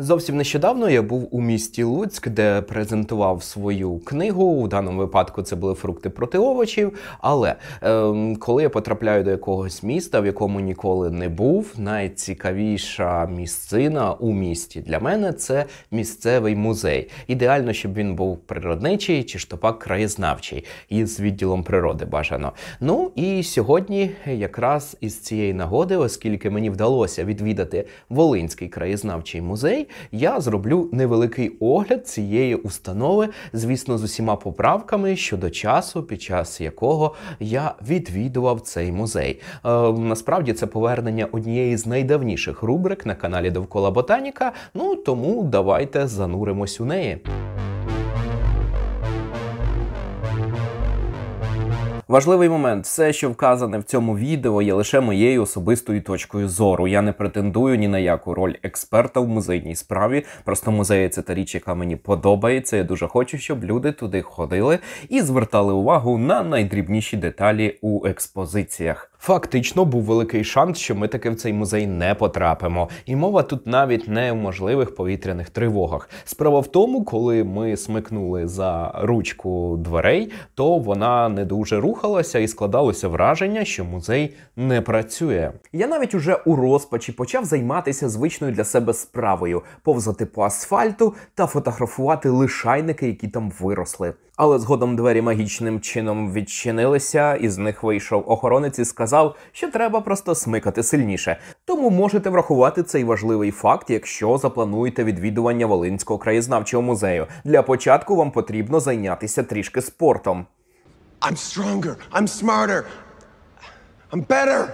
Зовсім нещодавно я був у місті Луцьк, де презентував свою книгу. У даному випадку це були фрукти проти овочів. Але е, коли я потрапляю до якогось міста, в якому ніколи не був, найцікавіша місцина у місті для мене це місцевий музей. Ідеально, щоб він був природничий чи ж топак краєзнавчий і з відділом природи бажано. Ну і сьогодні, якраз із цієї нагоди, оскільки мені вдалося відвідати Волинський краєзнавчий музей я зроблю невеликий огляд цієї установи, звісно, з усіма поправками щодо часу, під час якого я відвідував цей музей. Е, насправді це повернення однієї з найдавніших рубрик на каналі Довкола Ботаніка. Ну тому давайте зануримось у неї. Важливий момент, все, що вказане в цьому відео, є лише моєю особистою точкою зору. Я не претендую ні на яку роль експерта в музейній справі. Просто музеї це та річ, яка мені подобається. Я дуже хочу, щоб люди туди ходили і звертали увагу на найдрібніші деталі у експозиціях. Фактично був великий шанс, що ми таки в цей музей не потрапимо, і мова тут навіть не в можливих повітряних тривогах. Справа в тому, коли ми смикнули за ручку дверей, то вона не дуже рухалася і складалося враження, що музей не працює. Я навіть уже у розпачі почав займатися звичною для себе справою повзати по асфальту та фотографувати лишайники, які там виросли. Але згодом двері магічним чином відчинилися, і з них вийшов охоронець і сказав, що треба просто смикати сильніше. Тому можете врахувати цей важливий факт, якщо заплануєте відвідування Волинського краєзнавчого музею. Для початку вам потрібно зайнятися трішки спортом. I'm stronger, I'm smarter, I'm better.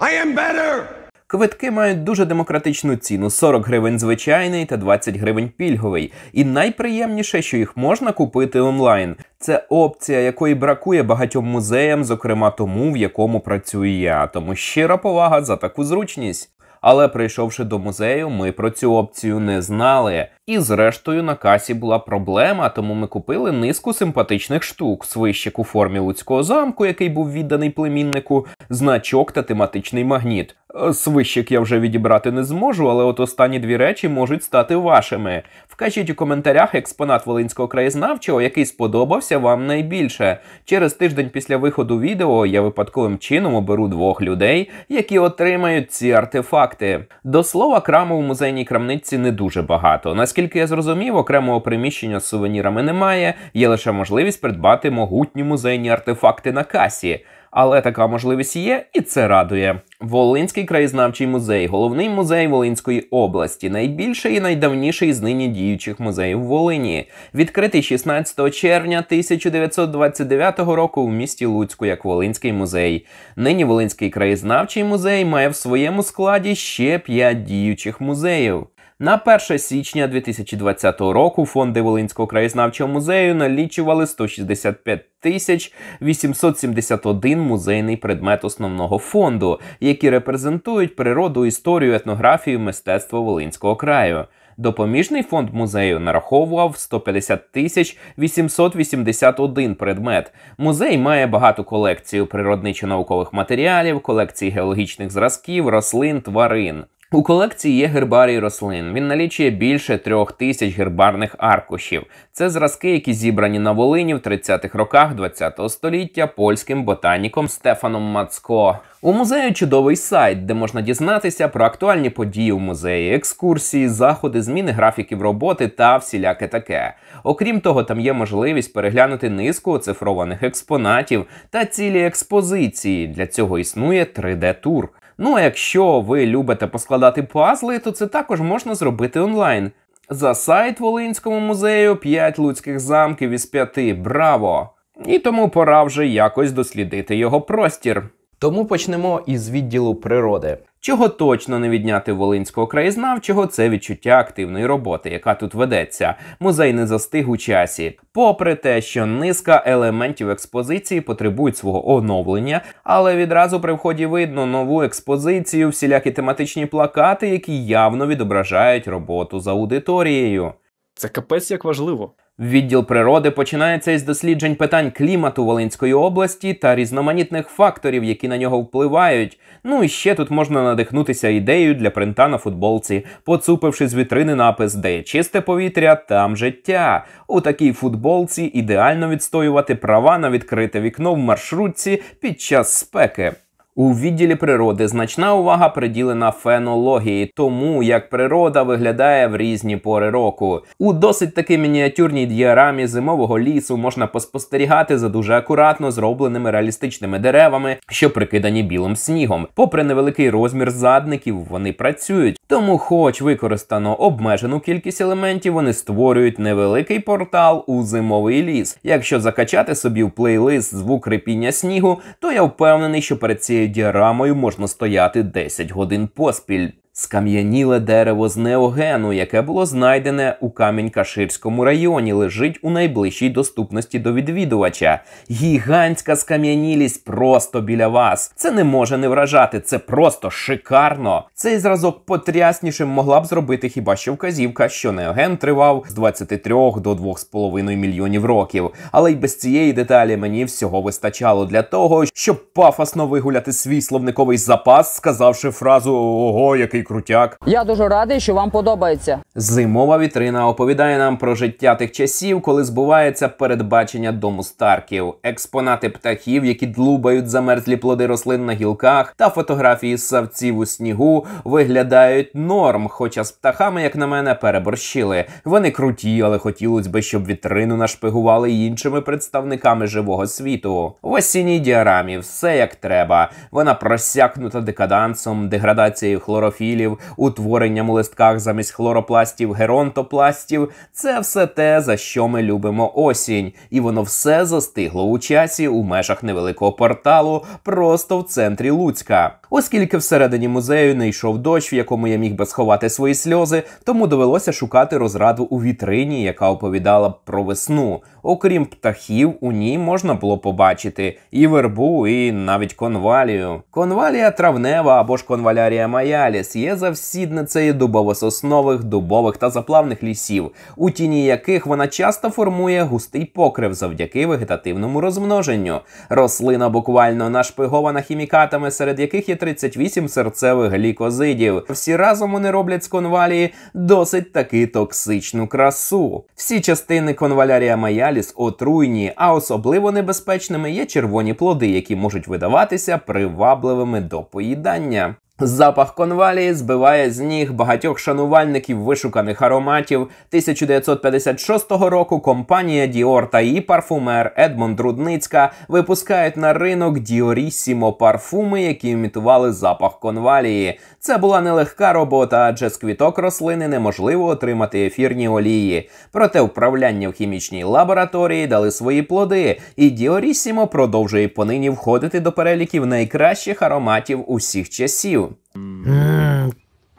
I am better. Квитки мають дуже демократичну ціну 40 гривень звичайний та 20 гривень пільговий. І найприємніше, що їх можна купити онлайн. Це опція, якої бракує багатьом музеям, зокрема тому, в якому працюю я. Тому щира повага за таку зручність. Але прийшовши до музею, ми про цю опцію не знали. І зрештою на касі була проблема, тому ми купили низку симпатичних штук: свищик у формі луцького замку, який був відданий племіннику, значок та тематичний магніт. Е, свищик я вже відібрати не зможу, але от останні дві речі можуть стати вашими. Вкажіть у коментарях експонат Волинського краєзнавчого, який сподобався вам найбільше. Через тиждень після виходу відео я випадковим чином оберу двох людей, які отримають ці артефакти. До слова, краму в музейній крамниці не дуже багато. Наскільки я зрозумів, окремого приміщення з сувенірами немає, є лише можливість придбати могутні музейні артефакти на касі. Але така можливість є, і це радує. Волинський краєзнавчий музей, головний музей Волинської області, найбільший і найдавніший з нині діючих музеїв Волині, відкритий 16 червня 1929 року в місті Луцьку як Волинський музей. Нині Волинський краєзнавчий музей має в своєму складі ще 5 діючих музеїв. На 1 січня 2020 року фонди Волинського краєзнавчого музею налічували 165 тисяч 871 музейний предмет основного фонду, які репрезентують природу, історію, етнографію, мистецтво Волинського краю. Допоміжний фонд музею нараховував 150 тисяч 881 предмет. Музей має багату колекцію природничо-наукових матеріалів, колекції геологічних зразків, рослин, тварин. У колекції є гербарій рослин. Він налічує більше трьох тисяч гербарних аркушів. Це зразки, які зібрані на Волині в 30-х роках ХХ століття польським ботаніком Стефаном Мацко. У музею чудовий сайт, де можна дізнатися про актуальні події в музеї, екскурсії, заходи, зміни графіків роботи та всіляке таке. Окрім того, там є можливість переглянути низку оцифрованих експонатів та цілі експозиції. Для цього існує 3D-тур. Ну а якщо ви любите поскладати пазли, то це також можна зробити онлайн. За сайт Волинському музею 5 луцьких замків із 5. Браво! І тому пора вже якось дослідити його простір. Тому почнемо із відділу природи. Чого точно не відняти волинського краєзнавчого, це відчуття активної роботи, яка тут ведеться. Музей не застиг у часі, попри те, що низка елементів експозиції потребують свого оновлення, але відразу при вході видно нову експозицію, всілякі тематичні плакати, які явно відображають роботу з аудиторією. Це капець як важливо. Відділ природи починається із досліджень питань клімату Волинської області та різноманітних факторів, які на нього впливають. Ну і ще тут можна надихнутися ідеєю для принта на футболці, поцупивши з вітрини напис, де чисте повітря, там життя. У такій футболці ідеально відстоювати права на відкрите вікно в маршрутці під час спеки. У відділі природи значна увага приділена фенології, тому як природа виглядає в різні пори року. У досить таки мініатюрній діарамі зимового лісу можна поспостерігати за дуже акуратно зробленими реалістичними деревами, що прикидані білим снігом. Попри невеликий розмір задників, вони працюють, тому, хоч використано обмежену кількість елементів, вони створюють невеликий портал у зимовий ліс. Якщо закачати собі в плейлист звук репіння снігу, то я впевнений, що перед цією цією діарамою можна стояти 10 годин поспіль. Скам'яніле дерево з неогену, яке було знайдене у Камінь-Каширському районі, лежить у найближчій доступності до відвідувача. Гігантська скам'янілість просто біля вас. Це не може не вражати, це просто шикарно. Цей зразок потряснішим могла б зробити хіба що вказівка, що неоген тривав з 23 до 2,5 мільйонів років. Але й без цієї деталі мені всього вистачало для того, щоб пафосно вигуляти свій словниковий запас, сказавши фразу Ого, який крутяк. Я дуже радий, що вам подобається. Зимова вітрина оповідає нам про життя тих часів, коли збувається передбачення дому старків, експонати птахів, які длубають замерзлі плоди рослин на гілках, та фотографії савців у снігу виглядають норм. Хоча з птахами, як на мене, переборщили. Вони круті, але хотілося б, щоб вітрину нашпигували іншими представниками живого світу. В осінній діарамі все як треба. Вона просякнута декадансом, деградацією хлорофіль гелів, утворенням у листках замість хлоропластів, геронтопластів це все те, за що ми любимо осінь, і воно все застигло у часі у межах невеликого порталу, просто в центрі Луцька. Оскільки всередині музею не йшов дощ, в якому я міг би сховати свої сльози, тому довелося шукати розраду у вітрині, яка оповідала б про весну. Окрім птахів, у ній можна було побачити і вербу, і навіть конвалію. Конвалія травнева або ж конвалярія маяліс є є завсідницею дубово-соснових, дубових та заплавних лісів, у тіні яких вона часто формує густий покрив завдяки вегетативному розмноженню. Рослина буквально нашпигована хімікатами, серед яких є 38 серцевих глікозидів. Всі разом вони роблять з конвалії досить таки токсичну красу. Всі частини конвалярія маяліс отруйні, а особливо небезпечними є червоні плоди, які можуть видаватися привабливими до поїдання. Запах конвалії збиває з ніг багатьох шанувальників вишуканих ароматів. 1956 року компанія Dior та її парфумер Едмонд Рудницька випускають на ринок діоріссімо парфуми, які імітували запах конвалії. Це була нелегка робота, адже з квіток рослини неможливо отримати ефірні олії. Проте вправляння в хімічній лабораторії дали свої плоди, і Діорісімо продовжує понині входити до переліків найкращих ароматів усіх часів. Mm,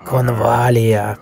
конвалія.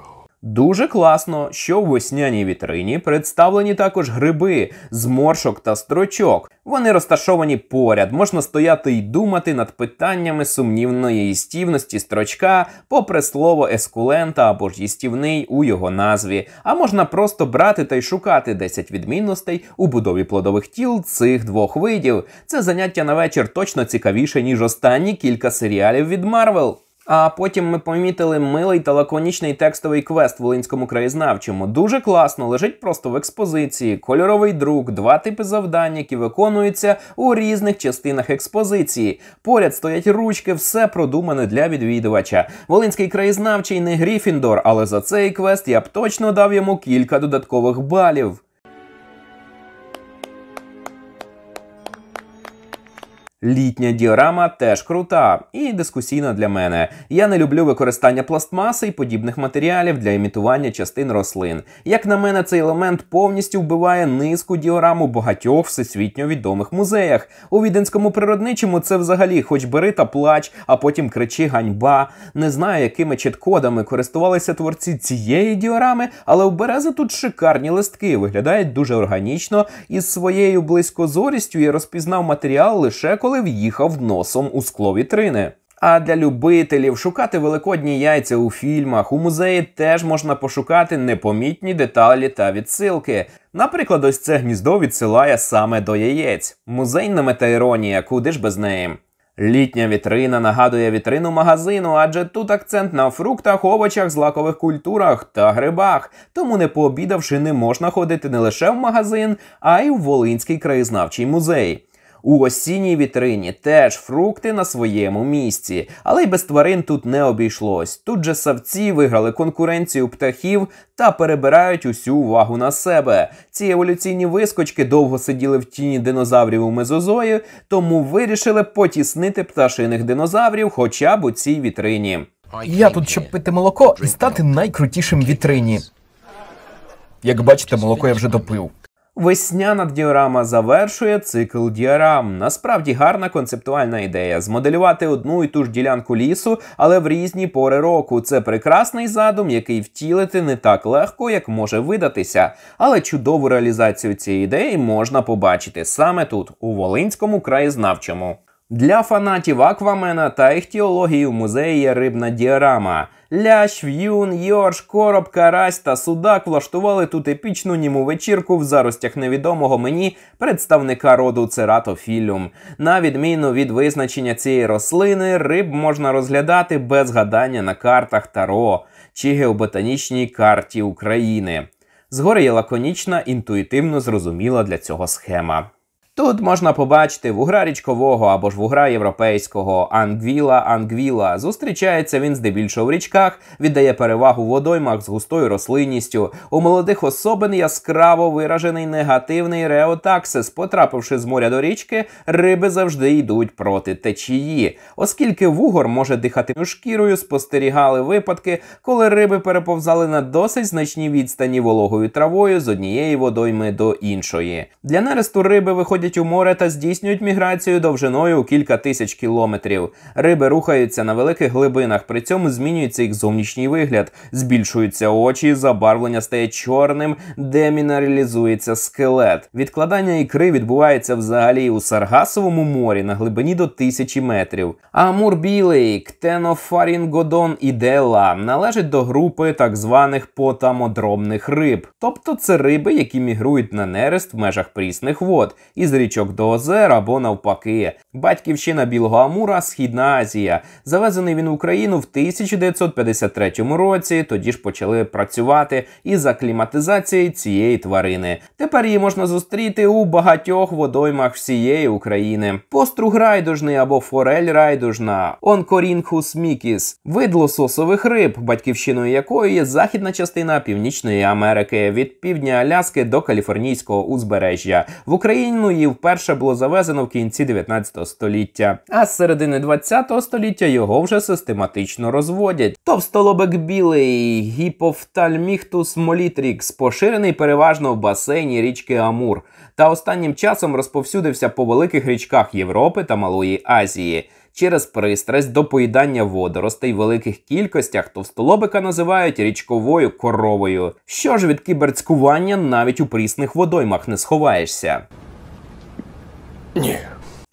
Дуже класно, що в весняній вітрині представлені також гриби, зморшок та строчок. Вони розташовані поряд, можна стояти і думати над питаннями сумнівної їстівності строчка, попри слово ескулента або ж їстівний у його назві, а можна просто брати та й шукати 10 відмінностей у будові плодових тіл цих двох видів. Це заняття на вечір точно цікавіше, ніж останні кілька серіалів від Марвел. А потім ми помітили милий та лаконічний текстовий квест в Волинському краєзнавчому. Дуже класно, лежить просто в експозиції, кольоровий друк, два типи завдань, які виконуються у різних частинах експозиції. Поряд стоять ручки, все продумане для відвідувача. Волинський краєзнавчий не Гріфіндор, але за цей квест я б точно дав йому кілька додаткових балів. Літня діорама теж крута і дискусійна для мене. Я не люблю використання пластмаси і подібних матеріалів для імітування частин рослин. Як на мене, цей елемент повністю вбиває низку діорам у багатьох всесвітньо відомих музеях. У віденському природничому це взагалі, хоч бери та плач, а потім кричи ганьба. Не знаю, якими чіткодами користувалися творці цієї діорами, але у берези тут шикарні листки виглядають дуже органічно. Із своєю близькозорістю я розпізнав матеріал лише коли коли в'їхав носом у скло вітрини. А для любителів шукати великодні яйця у фільмах у музеї теж можна пошукати непомітні деталі та відсилки. Наприклад, ось це гніздо відсилає саме до яєць, музейна метаіронія, куди ж без неї. Літня вітрина нагадує вітрину магазину, адже тут акцент на фруктах, овочах, злакових культурах та грибах. Тому, не пообідавши, не можна ходити не лише в магазин, а й в Волинський краєзнавчий музей. У осінній вітрині теж фрукти на своєму місці, але й без тварин тут не обійшлось. Тут же савці виграли конкуренцію птахів та перебирають усю увагу на себе. Ці еволюційні вискочки довго сиділи в тіні динозаврів у мезозої, тому вирішили потіснити пташиних динозаврів, хоча б у цій вітрині. Я тут щоб пити молоко і стати найкрутішим в вітрині. Як бачите, молоко я вже допив. Весняна діорама завершує цикл діорам. Насправді гарна концептуальна ідея змоделювати одну і ту ж ділянку лісу, але в різні пори року. Це прекрасний задум, який втілити не так легко, як може видатися. Але чудову реалізацію цієї ідеї можна побачити саме тут, у Волинському краєзнавчому. Для фанатів Аквамена та іхтіології в музеї є рибна діорама. Лящ, в'юн, Йорш, Короб, Карась та Судак влаштували тут епічну німу вечірку в заростях невідомого мені представника роду Цератофілюм. На відміну від визначення цієї рослини, риб можна розглядати без гадання на картах Таро чи геоботанічній карті України. Згори є лаконічна, інтуїтивно зрозуміла для цього схема. Тут можна побачити вугра річкового або ж вугра європейського ангвіла ангвіла. Зустрічається він здебільшого в річках, віддає перевагу водоймах з густою рослинністю. У молодих особин яскраво виражений негативний реотаксис. Потрапивши з моря до річки, риби завжди йдуть проти течії. Оскільки вугор може дихати шкірою, спостерігали випадки, коли риби переповзали на досить значні відстані вологою травою з однієї водойми до іншої. Для нересту риби виходять виходять у море та здійснюють міграцію довжиною у кілька тисяч кілометрів. Риби рухаються на великих глибинах, при цьому змінюється їх зовнішній вигляд, збільшуються очі, забарвлення стає чорним, демінералізується скелет. Відкладання ікри відбувається взагалі у Саргасовому морі на глибині до тисячі метрів. Амур білий, ктенофарінгодон і дела належать до групи так званих потамодромних риб, тобто це риби, які мігрують на нерест в межах прісних вод. із з річок до озер або навпаки. Батьківщина Білого Амура, Східна Азія. Завезений він в Україну в 1953 році. Тоді ж почали працювати із акліматизацією цієї тварини. Тепер її можна зустріти у багатьох водоймах всієї України. Поструг райдужний або форель райдужна, онкорінхус мікіс, вид лососових риб, батьківщиною якої є західна частина Північної Америки від півдня Аляски до каліфорнійського узбережжя. В Україну її вперше було завезено в кінці 19 століття, а з середини 20 століття його вже систематично розводять. Товстолобик білий гіпофтальміхтус молітрікс, поширений переважно в басейні річки Амур, та останнім часом розповсюдився по великих річках Європи та Малої Азії. Через пристрасть до поїдання водоростей в великих кількостях товстолобика називають річковою коровою. Що ж від кіберцькування навіть у прісних водоймах не сховаєшся? Ні.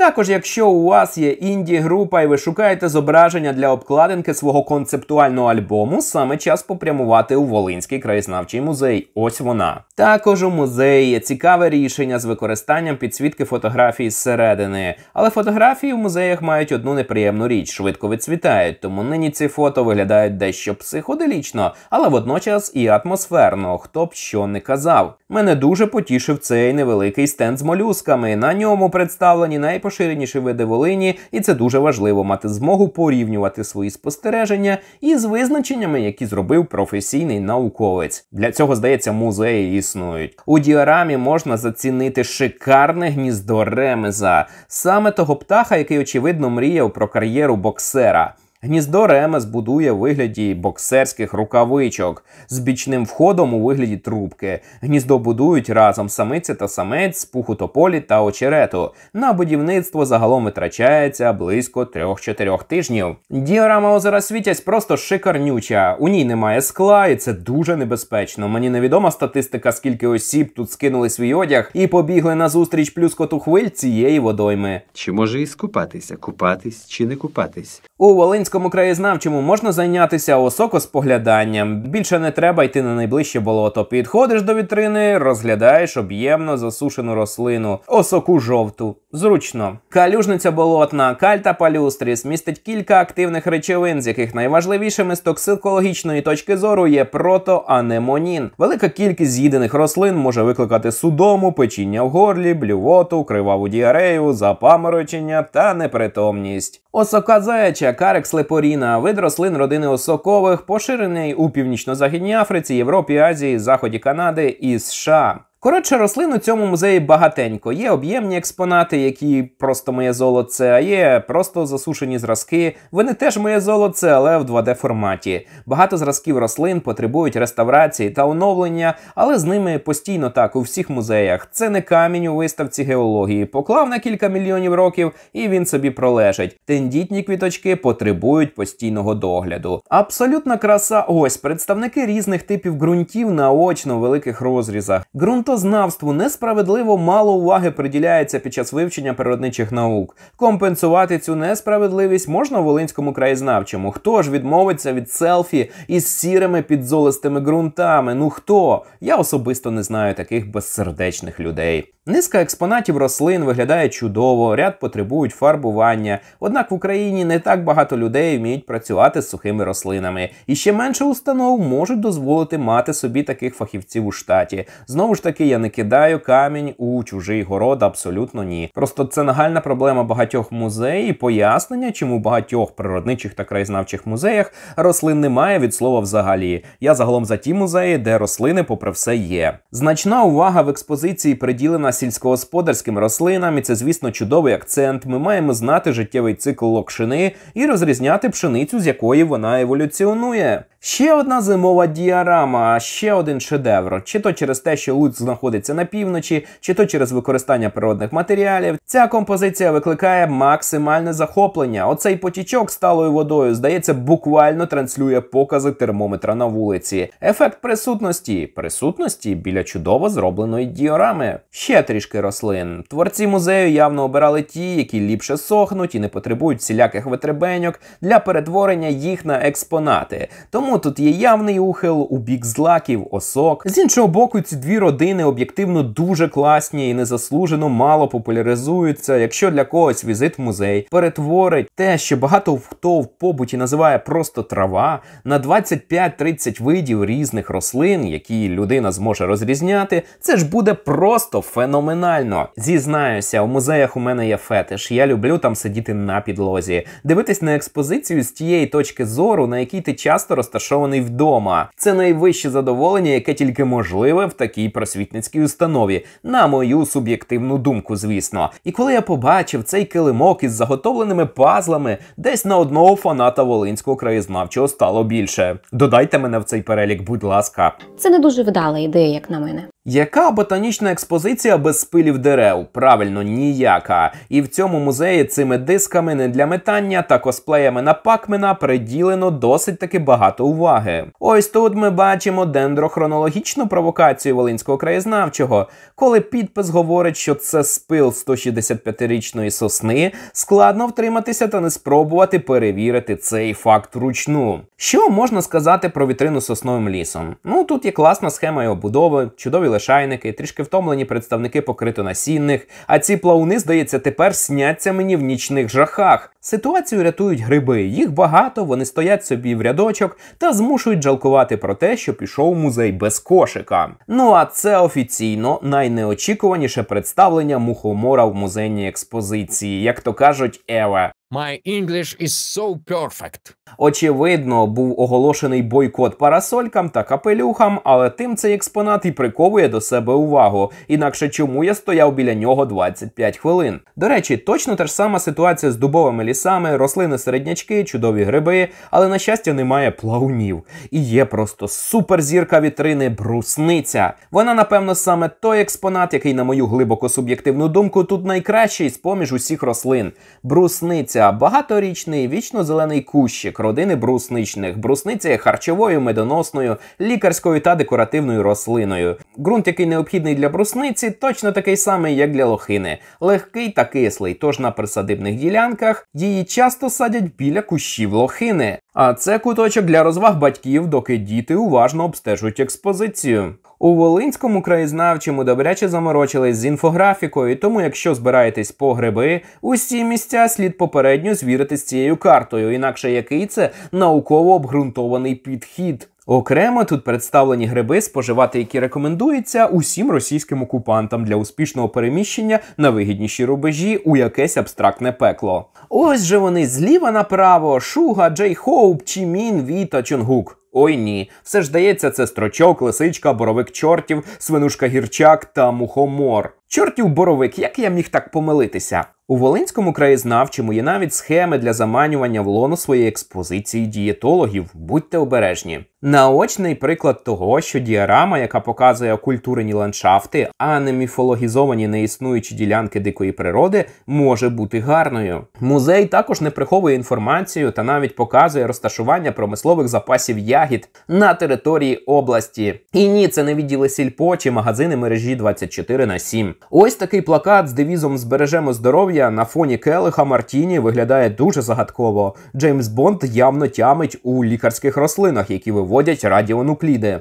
Також, якщо у вас є інді група і ви шукаєте зображення для обкладинки свого концептуального альбому, саме час попрямувати у Волинський краєзнавчий музей. Ось вона. Також у музеї є цікаве рішення з використанням підсвітки фотографій зсередини. Але фотографії в музеях мають одну неприємну річ, швидко відцвітають, тому нині ці фото виглядають дещо психоделічно, але водночас і атмосферно, хто б що не казав. Мене дуже потішив цей невеликий стенд з молюсками. На ньому представлені найпоширеніші найпоширеніші види Волині, і це дуже важливо мати змогу порівнювати свої спостереження із визначеннями, які зробив професійний науковець. Для цього здається, музеї існують. У діорамі можна зацінити шикарне гніздо ремеза, саме того птаха, який очевидно мріяв про кар'єру боксера. Гніздо Ремес будує у вигляді боксерських рукавичок з бічним входом у вигляді трубки. Гніздо будують разом самиця та самець з пуху тополі та очерету. На будівництво загалом витрачається близько 3-4 тижнів. Діорама озера світять просто шикарнюча. У ній немає скла, і це дуже небезпечно. Мені невідома статистика, скільки осіб тут скинули свій одяг і побігли на зустріч плюскоту хвиль цієї водойми. Чи може і скупатися, купатись чи не купатись? У Волинськ Київському краєзнавчому можна зайнятися осокоспогляданням. Більше не треба йти на найближче болото. Підходиш до вітрини, розглядаєш об'ємно засушену рослину, осоку жовту. Зручно. Калюжниця болотна, кальта палюстріс містить кілька активних речовин, з яких найважливішими з токсикологічної точки зору є протоанемонін. Велика кількість з'їдених рослин може викликати судому, печіння в горлі, блювоту, криваву діарею, запаморочення та непритомність. Осока заяча, карекс лепоріна, вид рослин родини осокових, поширений у північно-західній Африці, Європі, Азії, Заході Канади і США. Коротше, рослин у цьому музеї багатенько. Є об'ємні експонати, які просто моє золоце, а є просто засушені зразки. Вони теж моє золоце, але в 2D форматі. Багато зразків рослин потребують реставрації та оновлення, але з ними постійно так у всіх музеях. Це не камінь у виставці геології. Поклав на кілька мільйонів років і він собі пролежить. Тендітні квіточки потребують постійного догляду. Абсолютна краса, ось представники різних типів ґрунтів наочно в великих розрізах. Ґрунт Світознавству несправедливо мало уваги приділяється під час вивчення природничих наук. Компенсувати цю несправедливість можна Волинському краєзнавчому. Хто ж відмовиться від селфі із сірими підзолистими ґрунтами? Ну хто? Я особисто не знаю таких безсердечних людей. Низка експонатів рослин виглядає чудово, ряд потребують фарбування. Однак в Україні не так багато людей вміють працювати з сухими рослинами, і ще менше установ можуть дозволити мати собі таких фахівців у штаті. Знову ж таки таки я не кидаю камінь у чужий город, абсолютно ні. Просто це нагальна проблема багатьох музеїв, і пояснення, чому в багатьох природничих та краєзнавчих музеях рослин немає від слова взагалі. Я загалом за ті музеї, де рослини, попри все, є. Значна увага в експозиції приділена сільськогосподарським рослинам, і це, звісно, чудовий акцент. Ми маємо знати життєвий цикл локшини і розрізняти пшеницю, з якої вона еволюціонує. Ще одна зимова діарама, ще один шедевр. Чи то через те, що Луць знаходиться на півночі, чи то через використання природних матеріалів. Ця композиція викликає максимальне захоплення. Оцей потічок сталою водою, здається, буквально транслює покази термометра на вулиці. Ефект присутності, присутності біля чудово зробленої діорами. Ще трішки рослин. Творці музею явно обирали ті, які ліпше сохнуть і не потребують всіляких витребеньок для перетворення їх на експонати. Тому тому тут є явний ухил у бік злаків, осок. З іншого боку, ці дві родини об'єктивно дуже класні і незаслужено мало популяризуються, якщо для когось візит в музей перетворить те, що багато хто в побуті називає просто трава, на 25-30 видів різних рослин, які людина зможе розрізняти, це ж буде просто феноменально. Зізнаюся, у музеях у мене є фетиш. Я люблю там сидіти на підлозі, дивитись на експозицію з тієї точки зору, на якій ти часто розташований розташований вдома. Це найвище задоволення, яке тільки можливе в такій просвітницькій установі, на мою суб'єктивну думку, звісно. І коли я побачив цей килимок із заготовленими пазлами, десь на одного фаната волинського краєзнавчого стало більше. Додайте мене в цей перелік, будь ласка. Це не дуже вдала ідея, як на мене. Яка ботанічна експозиція без спилів дерев? Правильно, ніяка. І в цьому музеї цими дисками не для метання та косплеями на пакмена приділено досить таки багато уваги. Ось тут ми бачимо дендрохронологічну провокацію волинського краєзнавчого, коли підпис говорить, що це спил 165-річної сосни, складно втриматися та не спробувати перевірити цей факт вручну. Що можна сказати про вітрину сосновим лісом? Ну тут є класна схема його будови, чудові лишайники, трішки втомлені представники покритонасінних. А ці плауни, здається, тепер сняться мені в нічних жахах. Ситуацію рятують гриби. Їх багато, вони стоять собі в рядочок та змушують жалкувати про те, що пішов музей без кошика. Ну а це офіційно найнеочікуваніше представлення мухомора в музейній експозиції, як то кажуть, Ева. My English is so perfect. Очевидно, був оголошений бойкот парасолькам та капелюхам, але тим цей експонат і приковує до себе увагу. Інакше чому я стояв біля нього 25 хвилин. До речі, точно та ж сама ситуація з дубовими лісами, рослини середнячки, чудові гриби, але на щастя немає плавунів. І є просто суперзірка вітрини, брусниця. Вона, напевно, саме той експонат, який, на мою глибоко суб'єктивну думку, тут найкращий з поміж усіх рослин. Брусниця. Це багаторічний вічно-зелений кущик родини брусничних. Брусниця є харчовою, медоносною, лікарською та декоративною рослиною. Ґрунт, який необхідний для брусниці, точно такий самий, як для лохини. Легкий та кислий, тож на присадибних ділянках її часто садять біля кущів лохини. А це куточок для розваг батьків, доки діти уважно обстежують експозицію. У Волинському краєзнавчому добряче заморочились з інфографікою, тому якщо збираєтесь по гриби, усі місця слід попередньо звірити з цією картою, інакше який це науково обґрунтований підхід. Окремо тут представлені гриби, споживати, які рекомендується усім російським окупантам для успішного переміщення на вигідніші рубежі у якесь абстрактне пекло. Ось же вони зліва направо, Шуга, Джей Хоуп, Чімін, Віта, Чонгук. Ой ні, все ж здається, це строчок, лисичка, боровик чортів, свинушка гірчак та мухомор. Чортів боровик, як я міг так помилитися? У Волинському краєзнавчому є навіть схеми для заманювання в лону своєї експозиції дієтологів. Будьте обережні. Наочний приклад того, що діарама, яка показує окультурені ландшафти, а не міфологізовані неіснуючі ділянки дикої природи, може бути гарною. Музей також не приховує інформацію та навіть показує розташування промислових запасів я ягід на території області. І ні, це не відділи сільпо чи магазини мережі 24 на 7. Ось такий плакат з девізом Збережемо здоров'я на фоні келиха Мартіні виглядає дуже загадково. Джеймс Бонд явно тямить у лікарських рослинах, які виводять радіонукліди.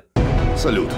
Салют.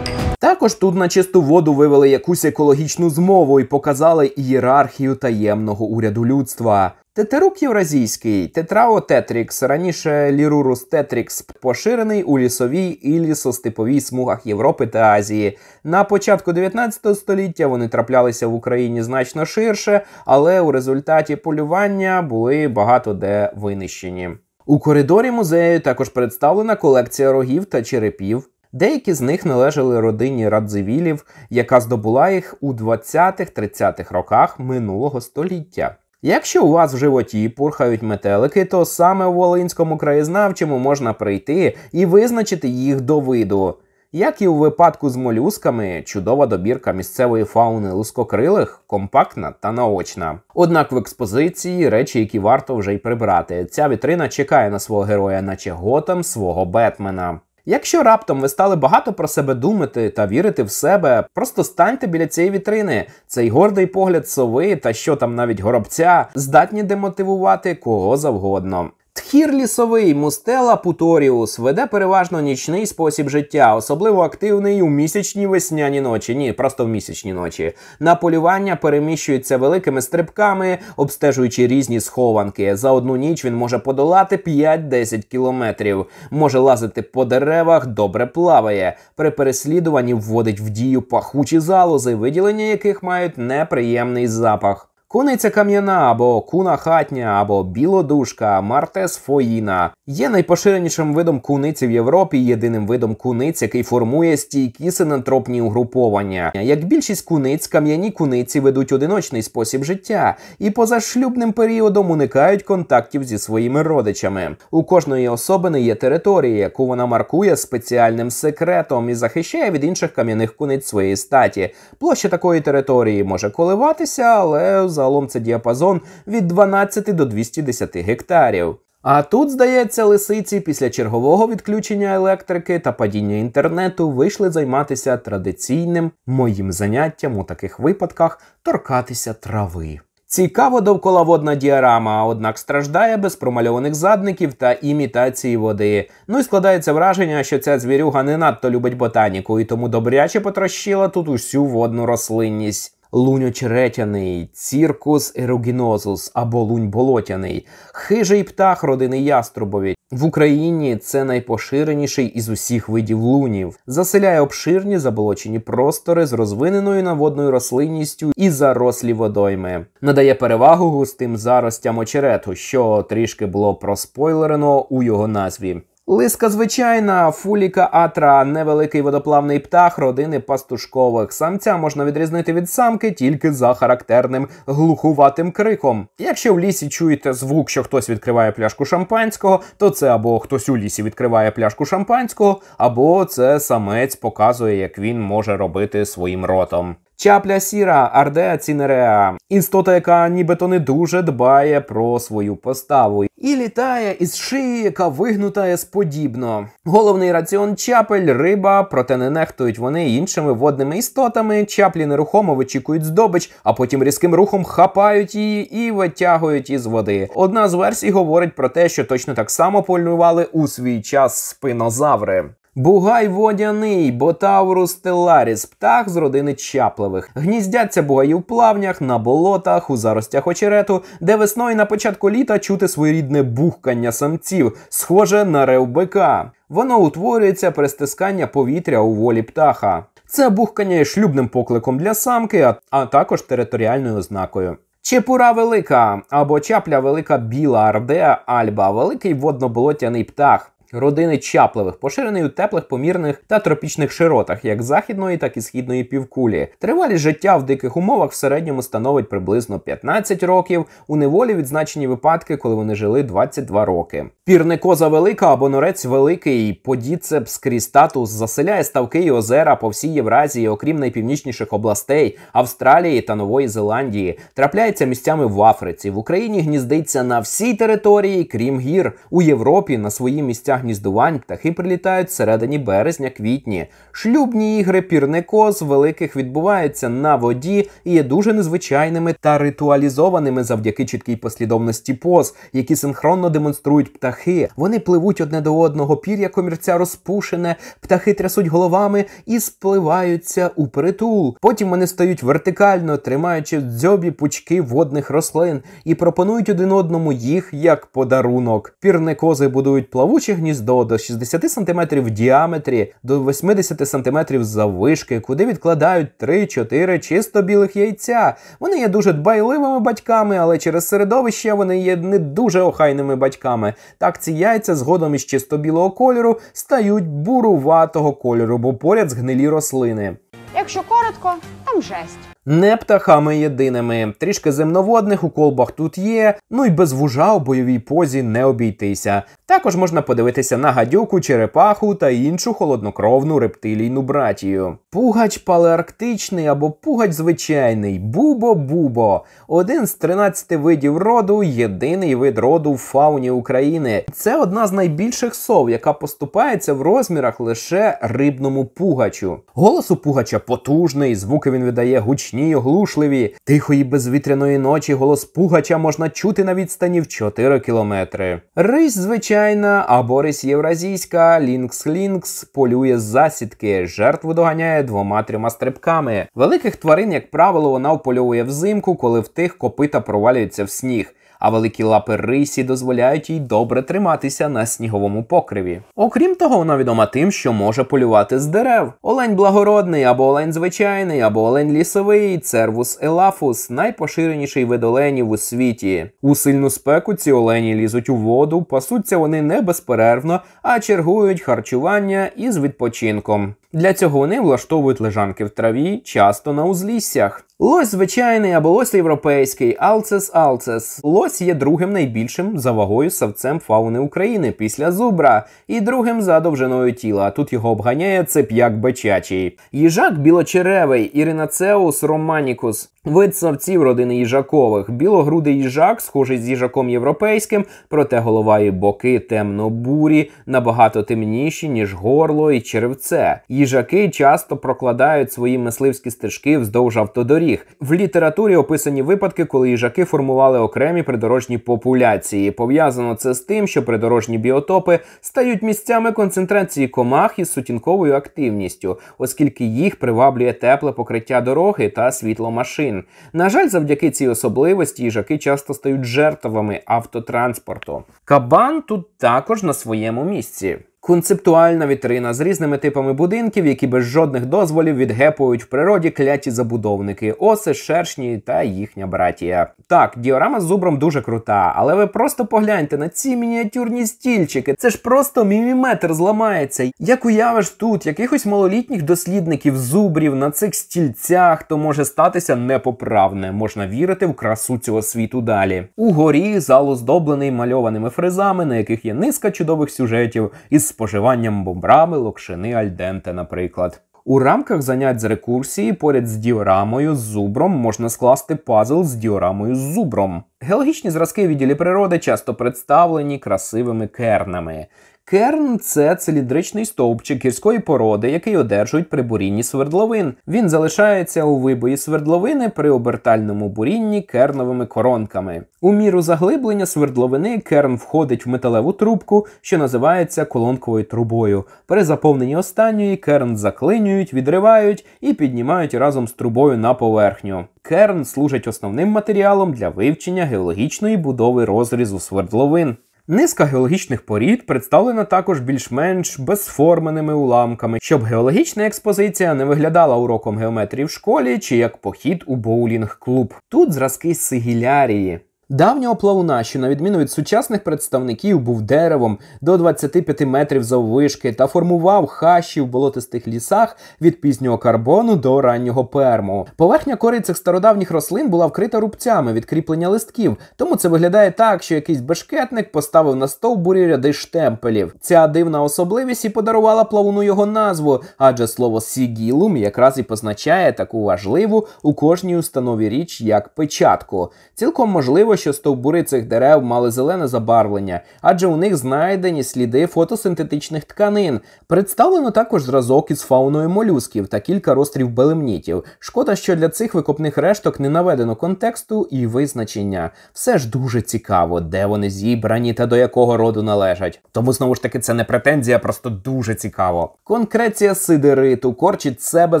Також тут на чисту воду вивели якусь екологічну змову і показали ієрархію таємного уряду людства. Тетерук євразійський тетраотетрікс, раніше лірурус тетрікс, поширений у лісовій і лісостеповій смугах Європи та Азії. На початку 19 століття вони траплялися в Україні значно ширше, але у результаті полювання були багато де винищені. У коридорі музею також представлена колекція рогів та черепів. Деякі з них належали родині радзивілів, яка здобула їх у 20-30-х роках минулого століття. Якщо у вас в животі пурхають метелики, то саме у Волинському краєзнавчому можна прийти і визначити їх до виду. Як і у випадку з молюсками, чудова добірка місцевої фауни лускокрилих компактна та наочна. Однак в експозиції речі, які варто вже й прибрати. Ця вітрина чекає на свого героя, наче готем свого Бетмена. Якщо раптом ви стали багато про себе думати та вірити в себе, просто станьте біля цієї вітрини. Цей гордий погляд сови та що там навіть горобця здатні демотивувати кого завгодно. Тхір лісовий мустела Путоріус веде переважно нічний спосіб життя, особливо активний у місячні весняні ночі. Ні, просто в місячні ночі. На полювання переміщується великими стрибками, обстежуючи різні схованки. За одну ніч він може подолати 5-10 кілометрів, може лазити по деревах, добре плаває. При переслідуванні вводить в дію пахучі залози, виділення яких мають неприємний запах. Куниця кам'яна або куна хатня, або білодушка, мартес фоїна є найпоширенішим видом куниці в Європі, єдиним видом куниць, який формує стійкі синантропні угруповання. Як більшість куниць, кам'яні куниці ведуть одиночний спосіб життя і поза шлюбним періодом уникають контактів зі своїми родичами. У кожної особини є територія, яку вона маркує спеціальним секретом і захищає від інших кам'яних куниць своєї статі. Площа такої території може коливатися, але за загалом це діапазон від 12 до 210 гектарів. А тут, здається, лисиці після чергового відключення електрики та падіння інтернету вийшли займатися традиційним моїм заняттям у таких випадках торкатися трави. Цікаво довкола водна діарама, однак страждає без промальованих задників та імітації води. Ну і складається враження, що ця звірюга не надто любить ботаніку і тому добряче потрощила тут усю водну рослинність лунь-очеретяний, ціркус ерогінозус або лунь болотяний, хижий птах родини яструбові. В Україні це найпоширеніший із усіх видів лунів, заселяє обширні заболочені простори з розвиненою наводною рослинністю і зарослі водойми, надає перевагу густим заростям очерету, що трішки було проспойлерено у його назві. Лиска звичайна, фуліка атра, невеликий водоплавний птах родини пастушкових. Самця можна відрізнити від самки тільки за характерним глухуватим криком. Якщо в лісі чуєте звук, що хтось відкриває пляшку шампанського, то це або хтось у лісі відкриває пляшку шампанського, або це самець показує, як він може робити своїм ротом. Чапля сіра, ардеа цінереа, істота, яка нібито не дуже дбає про свою поставу, і літає із шиї, яка вигнутає сподібно. Головний раціон чапель, риба, проте не нехтують вони іншими водними істотами. Чаплі нерухомо вичікують здобич, а потім різким рухом хапають її і витягують із води. Одна з версій говорить про те, що точно так само полювали у свій час спинозаври. Бугай водяний, Ботаурус стеларіс, птах з родини чапливих. Гніздяться бугаї в плавнях, на болотах, у заростях очерету, де весною на початку літа чути своєрідне бухкання самців, схоже на рев бика. Воно утворюється при стискання повітря у волі птаха. Це бухкання є шлюбним покликом для самки, а, а також територіальною ознакою. Чепура велика або чапля велика біла ардеа альба, великий водноболотяний птах родини чапливих поширений у теплих помірних та тропічних широтах, як західної, так і східної півкулі. Тривалість життя в диких умовах в середньому становить приблизно 15 років. У неволі відзначені випадки, коли вони жили 22 роки. Пірникоза велика або норець великий, подіцепс крістатус заселяє ставки і озера по всій Євразії, окрім найпівнічніших областей Австралії та Нової Зеландії. Трапляється місцями в Африці. В Україні гніздиться на всій території, крім гір. У Європі на свої місця гніздувань птахи прилітають всередині березня-квітні. Шлюбні ігри пірникоз великих відбуваються на воді і є дуже незвичайними та ритуалізованими завдяки чіткій послідовності поз, які синхронно демонструють птахи. Вони пливуть одне до одного, пір'я комірця розпушене, птахи трясуть головами і спливаються у притул. Потім вони стають вертикально, тримаючи в дзьобі пучки водних рослин і пропонують один одному їх як подарунок. Пірникози будують плавучі гнізда вниз до, до 60 см в діаметрі, до 80 см заввишки, куди відкладають 3-4 чисто білих яйця. Вони є дуже дбайливими батьками, але через середовище вони є не дуже охайними батьками. Так ці яйця згодом із чисто білого кольору стають буруватого кольору, бо поряд з гнилі рослини. Якщо коротко, там жесть не птахами єдиними. Трішки земноводних у колбах тут є, ну і без вужа у бойовій позі не обійтися. Також можна подивитися на гадюку, черепаху та іншу холоднокровну рептилійну братію. Пугач палеарктичний або пугач звичайний, бубо-бубо. Один з 13 видів роду, єдиний вид роду в фауні України. Це одна з найбільших сов, яка поступається в розмірах лише рибному пугачу. Голос у пугача потужний, звуки він видає гучні гучні й оглушливі, тихої безвітряної ночі голос пугача можна чути на відстані в 4 кілометри. Рись звичайна, або Рись Євразійська, Лінкс-Лінкс, полює з засідки, жертву доганяє двома трьома стрибками. Великих тварин, як правило, вона впольовує взимку, коли в тих копита провалюються в сніг а великі лапи рисі дозволяють їй добре триматися на сніговому покриві. Окрім того, вона відома тим, що може полювати з дерев. Олень благородний або олень звичайний, або олень лісовий, цервус елафус найпоширеніший вид оленів у світі. У сильну спеку ці олені лізуть у воду, пасуться вони не безперервно, а чергують харчування із відпочинком. Для цього вони влаштовують лежанки в траві, часто на узліссях. Лось звичайний або лось європейський, алцес алцес. Лось є другим найбільшим за вагою савцем фауни України після зубра і другим за довжиною тіла. Тут його обганяє цеп'як бечачий. Їжак білочеревий, іринацеус романікус. Вид савців родини їжакових. Білогрудий їжак, схожий з їжаком європейським, проте голова і боки темно-бурі, набагато темніші, ніж горло і черевце. Їжаки часто прокладають свої мисливські стежки вздовж автодоріг доріг. В літературі описані випадки, коли їжаки формували окремі придорожні популяції. Пов'язано це з тим, що придорожні біотопи стають місцями концентрації комах із сутінковою активністю, оскільки їх приваблює тепле покриття дороги та світло машин. На жаль, завдяки цій особливості їжаки часто стають жертвами автотранспорту. Кабан тут також на своєму місці. Концептуальна вітрина з різними типами будинків, які без жодних дозволів відгепують в природі кляті забудовники, оси, шершні та їхня братія. Так, діорама з зубром дуже крута, але ви просто погляньте на ці мініатюрні стільчики. Це ж просто міміметр зламається. Як уявиш тут якихось малолітніх дослідників зубрів на цих стільцях, то може статися непоправне. Можна вірити в красу цього світу далі. Угорі зал оздоблений мальованими фризами, на яких є низка чудових сюжетів. із споживанням бобрами локшини альденте, наприклад. У рамках занять з рекурсії поряд з діорамою з зубром можна скласти пазл з діорамою з зубром. Геологічні зразки відділі природи часто представлені красивими кернами. Керн це циліндричний стовпчик гірської породи, який одержують при бурінні свердловин. Він залишається у вибої свердловини при обертальному бурінні керновими коронками. У міру заглиблення свердловини керн входить в металеву трубку, що називається колонковою трубою. При заповненні останньої керн заклинюють, відривають і піднімають разом з трубою на поверхню. Керн служить основним матеріалом для вивчення геологічної будови розрізу свердловин. Низка геологічних порід представлена також більш-менш безформеними уламками, щоб геологічна експозиція не виглядала уроком геометрії в школі чи як похід у боулінг клуб. Тут зразки сигілярії. Давнього плавуна, що на відміну від сучасних представників, був деревом до 25 метрів заввишки та формував хащі в болотистих лісах від пізнього карбону до раннього перму. Поверхня кори цих стародавніх рослин була вкрита рубцями від кріплення листків, тому це виглядає так, що якийсь бешкетник поставив на стовбурі ряди штемпелів. Ця дивна особливість і подарувала плавуну його назву, адже слово сігілум якраз і позначає таку важливу у кожній установі річ як печатку. Цілком можливо, що стовбури цих дерев мали зелене забарвлення, адже у них знайдені сліди фотосинтетичних тканин. Представлено також зразок із фауною молюсків та кілька розстрів белемнітів. Шкода, що для цих викопних решток не наведено контексту і визначення. Все ж дуже цікаво, де вони зібрані та до якого роду належать. Тому знову ж таки це не претензія, просто дуже цікаво. Конкреція сидериту корчить себе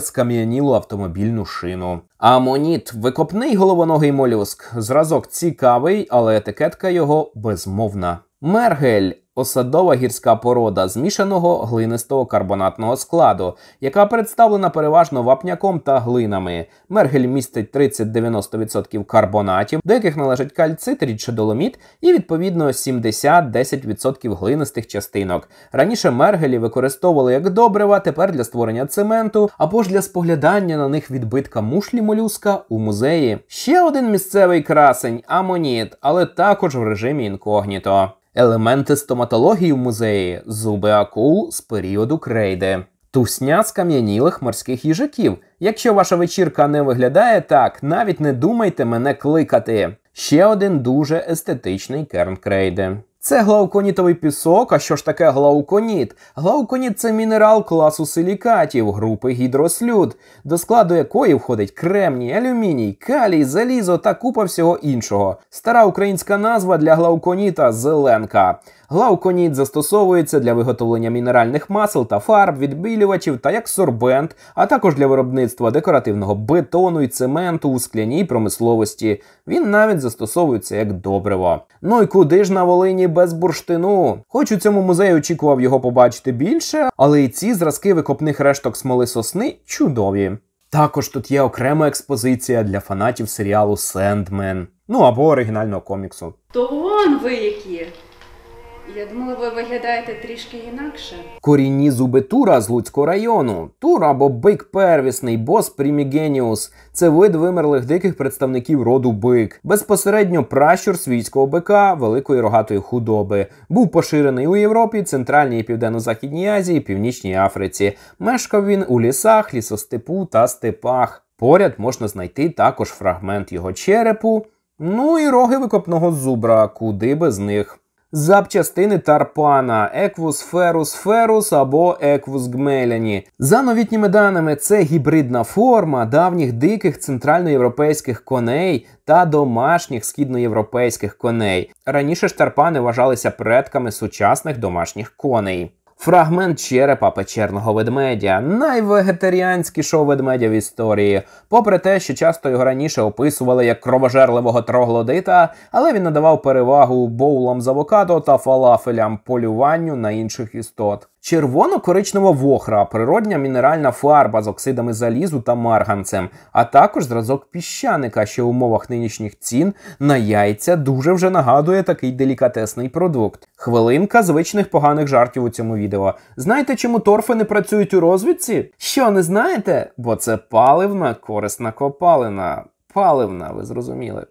скам'янілу автомобільну шину. Амоніт, викопний головоногий молюск, зразок ці цікавий, але етикетка його безмовна. Мергель Осадова гірська порода змішаного глинистого карбонатного складу, яка представлена переважно вапняком та глинами. Мергель містить 30-90% карбонатів, до яких належать кальцит, рідшодоломіт і відповідно 70-10% глинистих частинок. Раніше мергелі використовували як добрива, тепер для створення цементу або ж для споглядання на них відбитка мушлі молюска у музеї. Ще один місцевий красень амоніт, але також в режимі інкогніто. Елементи стоматології стоматології в музеї зуби акул з періоду крейди, тусня з кам'янілих морських їжаків. Якщо ваша вечірка не виглядає так, навіть не думайте мене кликати. Ще один дуже естетичний керн крейди. Це глауконітовий пісок. А що ж таке глауконіт? Глауконіт це мінерал класу силікатів групи гідрослюд, до складу якої входить кремній, алюміній, калій, залізо та купа всього іншого. Стара українська назва для глауконіта зеленка. Глауконіт застосовується для виготовлення мінеральних масел та фарб, відбілювачів та як сорбент, а також для виробництва декоративного бетону і цементу у скляній промисловості. Він навіть застосовується як добриво. Ну і куди ж на Волині без бурштину? Хоч у цьому музеї очікував його побачити більше, але і ці зразки викопних решток смоли сосни чудові. Також тут є окрема експозиція для фанатів серіалу Сендмен, ну або оригінального коміксу. То вон ви які! Я думала, ви виглядаєте трішки інакше. Корінні зуби Тура з Луцького району. Тур або бик первісний, бос примігеніус. Це вид вимерлих диких представників роду бик. Безпосередньо пращур свійського бика великої рогатої худоби. Був поширений у Європі, Центральній і Південно-Західній Азії, Північній Африці. Мешкав він у лісах, лісостепу та степах. Поряд можна знайти також фрагмент його черепу, ну і роги викопного зубра, куди без них запчастини тарпана Equus ferus ferus або Equus gmelaні. За новітніми даними, це гібридна форма давніх диких центральноєвропейських коней та домашніх східноєвропейських коней. Раніше ж тарпани вважалися предками сучасних домашніх коней. Фрагмент черепа печерного ведмедя, найвегетаріанські шоу ведмедя в історії, попри те, що часто його раніше описували як кровожерливого троглодита, але він надавав перевагу боулам з авокадо та фалафелям полюванню на інших істот. Червоно-коричнева вохра, природня мінеральна фарба з оксидами залізу та марганцем, а також зразок піщаника, що в умовах нинішніх цін на яйця дуже вже нагадує такий делікатесний продукт. Хвилинка звичних поганих жартів у цьому відео. Знаєте, чому торфи не працюють у розвідці? Що не знаєте? Бо це паливна, корисна копалина. Паливна, ви зрозуміли.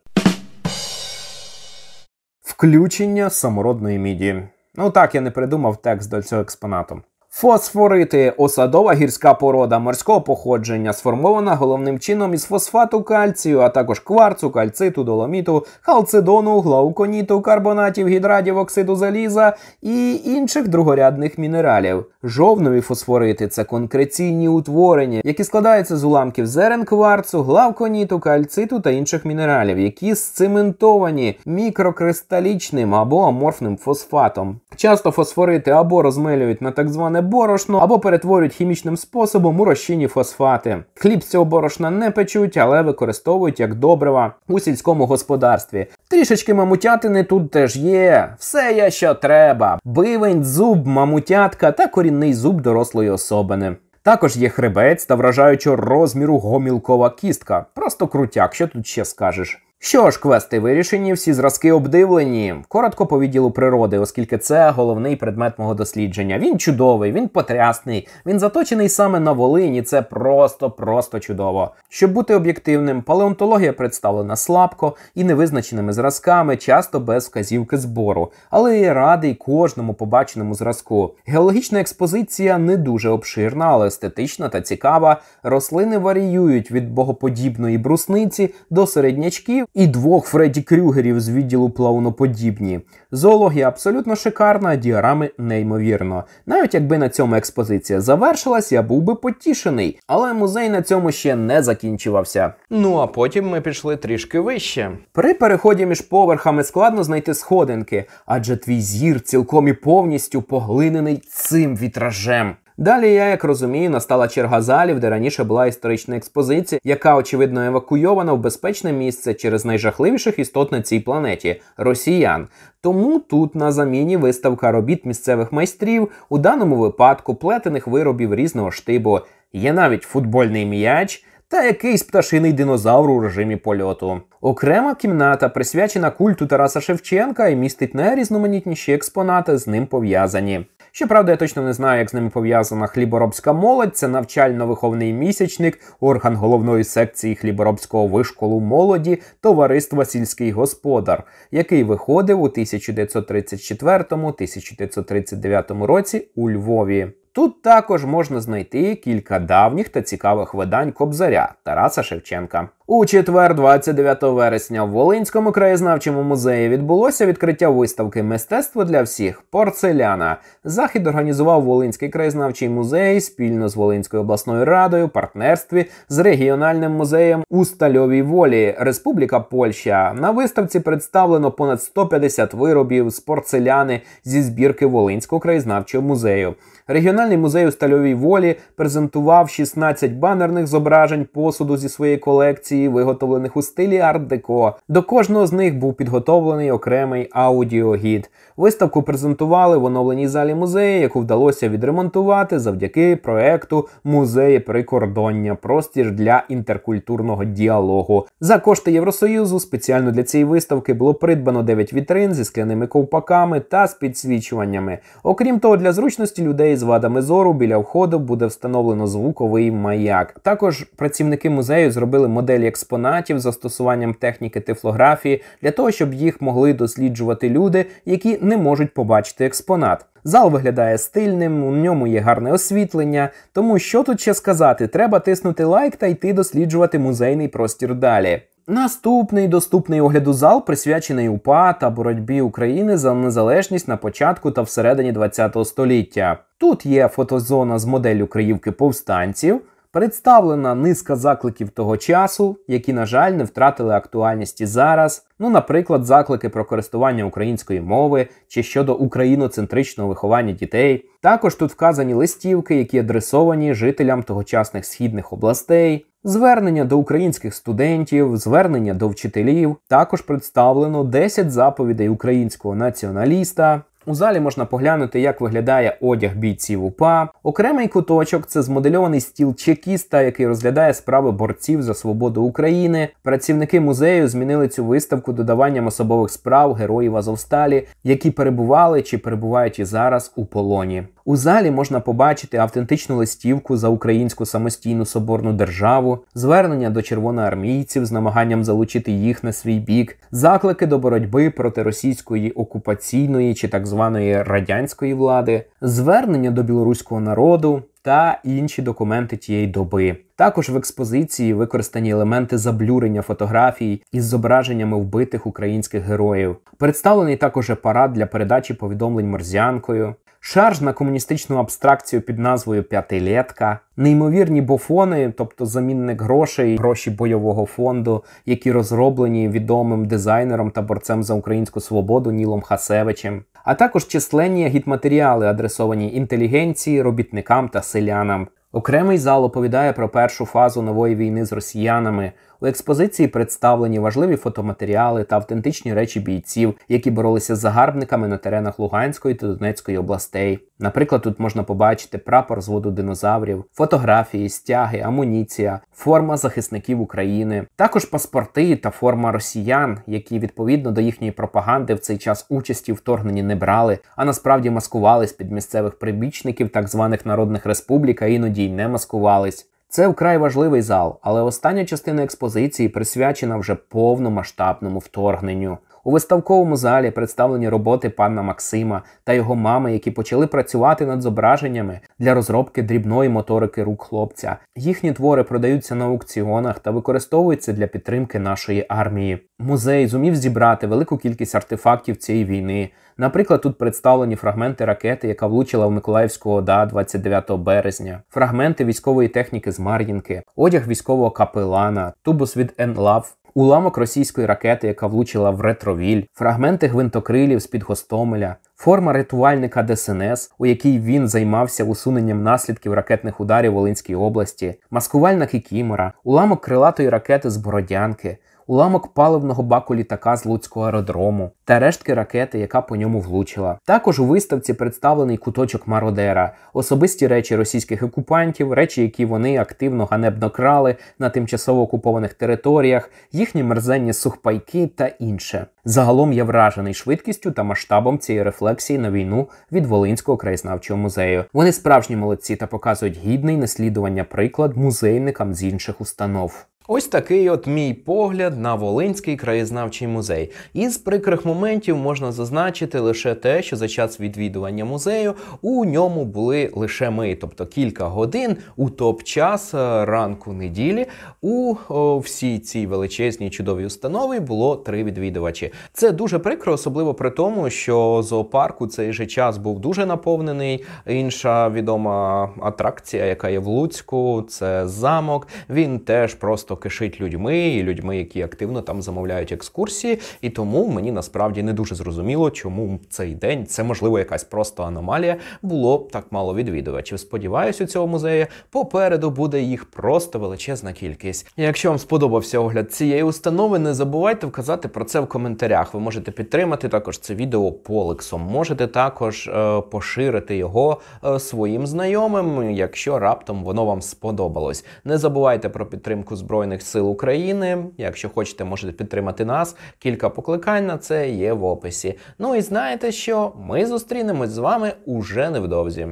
Включення самородної міді. Ну так, я не придумав текст до цього експонату. Фосфорити осадова гірська порода морського походження, сформована головним чином із фосфату кальцію, а також кварцу, кальциту, доломіту, халцидону, глауконіту, карбонатів, гідрадів, оксиду заліза і інших другорядних мінералів. Жовнові фосфорити це конкреційні утворення, які складаються з уламків зерен кварцу, глауконіту, кальциту та інших мінералів, які сцементовані мікрокристалічним або аморфним фосфатом. Часто фосфорити або розмелюють на так зване розчинене борошно або перетворюють хімічним способом у розчинні фосфати. Хліб з цього борошна не печуть, але використовують як добрива у сільському господарстві. Трішечки мамутятини тут теж є. Все є, що треба: бивень, зуб, мамутятка та корінний зуб дорослої особини. Також є хребець та вражаючого розміру гомілкова кістка. Просто крутяк, що тут ще скажеш. Що ж, квести вирішені, всі зразки обдивлені. Коротко по відділу природи, оскільки це головний предмет мого дослідження. Він чудовий, він потрясний, він заточений саме на Волині. Це просто-просто чудово. Щоб бути об'єктивним, палеонтологія представлена слабко і невизначеними зразками, часто без вказівки збору, але я радий кожному побаченому зразку. Геологічна експозиція не дуже обширна, але естетична та цікава. Рослини варіюють від богоподібної брусниці до середнячків і двох Фредді Крюгерів з відділу плавноподібні Зоологія абсолютно шикарна, а діарами неймовірно. Навіть якби на цьому експозиція завершилась, я був би потішений, але музей на цьому ще не закінчувався. Ну а потім ми пішли трішки вище. При переході між поверхами складно знайти сходинки, адже твій зір цілком і повністю поглинений цим вітражем. Далі, я як розумію, настала черга залів, де раніше була історична експозиція, яка очевидно евакуйована в безпечне місце через найжахливіших істот на цій планеті росіян. Тому тут на заміні виставка робіт місцевих майстрів, у даному випадку плетених виробів різного штибу. Є навіть футбольний м'яч. Та якийсь пташиний динозавр у режимі польоту. Окрема кімната присвячена культу Тараса Шевченка і містить найрізноманітніші експонати з ним пов'язані. Щоправда, я точно не знаю, як з ними пов'язана хліборобська молодь. Це навчально-виховний місячник, орган головної секції хліборобського вишколу молоді, товариство Сільський господар, який виходив у 1934-1939 році у Львові. Тут також можна знайти кілька давніх та цікавих видань Кобзаря Тараса Шевченка. У четвер, 29 вересня, в Волинському краєзнавчому музеї відбулося відкриття виставки Мистецтво для всіх порцеляна. Захід організував Волинський краєзнавчий музей спільно з Волинською обласною радою, партнерстві з регіональним музеєм у Стальовій волі Республіка Польща. На виставці представлено понад 150 виробів з порцеляни зі збірки Волинського краєзнавчого музею. Регіональний музей у Стальовій волі презентував 16 банерних зображень посуду зі своєї колекції колекції, виготовлених у стилі арт-деко. До кожного з них був підготовлений окремий аудіогід. Виставку презентували в оновленій залі музею, яку вдалося відремонтувати завдяки проекту Музеї прикордоння, простір для інтеркультурного діалогу. За кошти Євросоюзу спеціально для цієї виставки було придбано 9 вітрин зі скляними ковпаками та з підсвічуваннями. Окрім того, для зручності людей з вадами зору біля входу буде встановлено звуковий маяк. Також працівники музею зробили модель експонатів, застосуванням техніки тифлографії для того, щоб їх могли досліджувати люди, які не можуть побачити експонат. Зал виглядає стильним, у ньому є гарне освітлення. Тому що тут ще сказати? Треба тиснути лайк та йти досліджувати музейний простір далі. Наступний доступний огляду зал присвячений УПА та боротьбі України за незалежність на початку та всередині ХХ століття. Тут є фотозона з моделлю Криївки повстанців, представлена низка закликів того часу, які, на жаль, не втратили актуальність і зараз. Ну, наприклад, заклики про користування української мови чи щодо україноцентричного виховання дітей. Також тут вказані листівки, які адресовані жителям тогочасних східних областей. Звернення до українських студентів, звернення до вчителів також представлено 10 заповідей українського націоналіста, у залі можна поглянути, як виглядає одяг бійців УПА. Окремий куточок це змодельований стіл чекіста, який розглядає справи борців за свободу України. Працівники музею змінили цю виставку додаванням особових справ героїв Азовсталі, які перебували чи перебувають і зараз у полоні. У залі можна побачити автентичну листівку за українську самостійну соборну державу, звернення до червоноармійців з намаганням залучити їх на свій бік, заклики до боротьби проти російської окупаційної чи так званої радянської влади, звернення до білоруського народу та інші документи тієї доби. Також в експозиції використані елементи заблюрення фотографій із зображеннями вбитих українських героїв. Представлений також апарат для передачі повідомлень морзянкою, шарж на комуністичну абстракцію під назвою П'ятилетка, неймовірні бофони, тобто замінник грошей, гроші бойового фонду, які розроблені відомим дизайнером та борцем за українську свободу Нілом Хасевичем. А також численні гітматеріали, адресовані інтелігенції, робітникам та селянам. Окремий зал оповідає про першу фазу нової війни з росіянами, у експозиції представлені важливі фотоматеріали та автентичні речі бійців, які боролися з загарбниками на теренах Луганської та Донецької областей. Наприклад, тут можна побачити прапор зводу динозаврів, фотографії, стяги, амуніція, форма захисників України, також паспорти та форма росіян, які відповідно до їхньої пропаганди в цей час участі вторгнені не брали, а насправді маскувались під місцевих прибічників так званих народних республік, а іноді й не маскувались. Це вкрай важливий зал, але остання частина експозиції присвячена вже повномасштабному вторгненню. У виставковому залі представлені роботи пана Максима та його мами, які почали працювати над зображеннями для розробки дрібної моторики рук хлопця. Їхні твори продаються на аукціонах та використовуються для підтримки нашої армії. Музей зумів зібрати велику кількість артефактів цієї війни. Наприклад, тут представлені фрагменти ракети, яка влучила в Миколаївську ОДА 29 березня, фрагменти військової техніки з Мар'їнки, одяг військового капелана, тубус від Енлав уламок російської ракети, яка влучила в ретровіль, фрагменти гвинтокрилів з під Гостомеля, форма рятувальника ДСНС, у якій він займався усуненням наслідків ракетних ударів Волинській області, маскувальна кікімора, уламок крилатої ракети з Бородянки уламок паливного баку літака з Луцького аеродрому та рештки ракети, яка по ньому влучила. Також у виставці представлений куточок мародера, особисті речі російських окупантів, речі, які вони активно ганебно крали на тимчасово окупованих територіях, їхні мерзенні сухпайки та інше. Загалом я вражений швидкістю та масштабом цієї рефлексії на війну від Волинського краєзнавчого музею. Вони справжні молодці та показують гідний наслідування приклад музейникам з інших установ. Ось такий от мій погляд на Волинський краєзнавчий музей. Із прикрих моментів можна зазначити лише те, що за час відвідування музею у ньому були лише ми, тобто кілька годин у топ-час е, ранку неділі. У всій цій величезній чудовій установі було три відвідувачі. Це дуже прикро, особливо при тому, що зоопарк у цей же час був дуже наповнений. Інша відома атракція, яка є в Луцьку, це замок. Він теж просто просто кишить людьми і людьми, які активно там замовляють екскурсії. І тому мені насправді не дуже зрозуміло, чому цей день це можливо якась просто аномалія. Було так мало відвідувачів. Сподіваюсь, у цього музею попереду буде їх просто величезна кількість. якщо вам сподобався огляд цієї установи, не забувайте вказати про це в коментарях. Ви можете підтримати також це відео Поликсом. Можете також е, поширити його е, своїм знайомим, якщо раптом воно вам сподобалось. Не забувайте про підтримку зброї. Збройних сил України. Якщо хочете, можете підтримати нас. Кілька покликань на це є в описі. Ну і знаєте що? Ми зустрінемось з вами уже невдовзі.